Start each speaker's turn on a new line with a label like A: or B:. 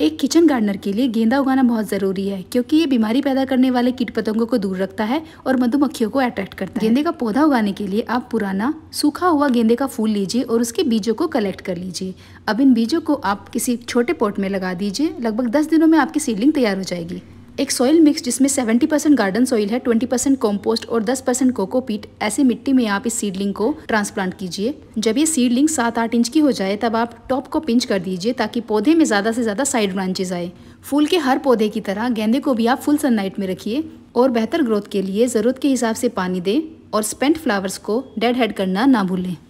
A: एक kitchen gardener के लिए गेंदा उगाना बहुत ज़रूरी है क्योंकि ये बीमारी पैदा करने वाले कीट पतंगों को दूर रखता है और मधुमक्खियों को अट्रैक्ट करता है गेंदे का पौधा उगाने के लिए आप पुराना सूखा हुआ गेंदे का फूल लीजिए और उसके बीजों को कलेक्ट कर लीजिए अब इन बीजों को आप किसी छोटे पॉट में लगा दीजिए लगभग दस दिनों में आपकी सीडलिंग तैयार हो जाएगी एक सॉइल मिक्स जिसमें 70 परसेंट गार्डन सॉइल है 20 परसेंट कॉम्पोस्ट और 10 परसेंट कोकोपीट ऐसी मिट्टी में आप इस सीडलिंग को ट्रांसप्लांट कीजिए जब ये सीडलिंग सात आठ इंच की हो जाए तब आप टॉप को पिंच कर दीजिए ताकि पौधे में ज़्यादा से ज़्यादा साइड ब्रांचेज आए फूल के हर पौधे की तरह गेंदे को भी आप फुल सनलाइट में रखिए और बेहतर ग्रोथ के लिए ज़रूरत के हिसाब से पानी दें और स्पेंट फ्लावर्स को डेड हेड करना ना भूलें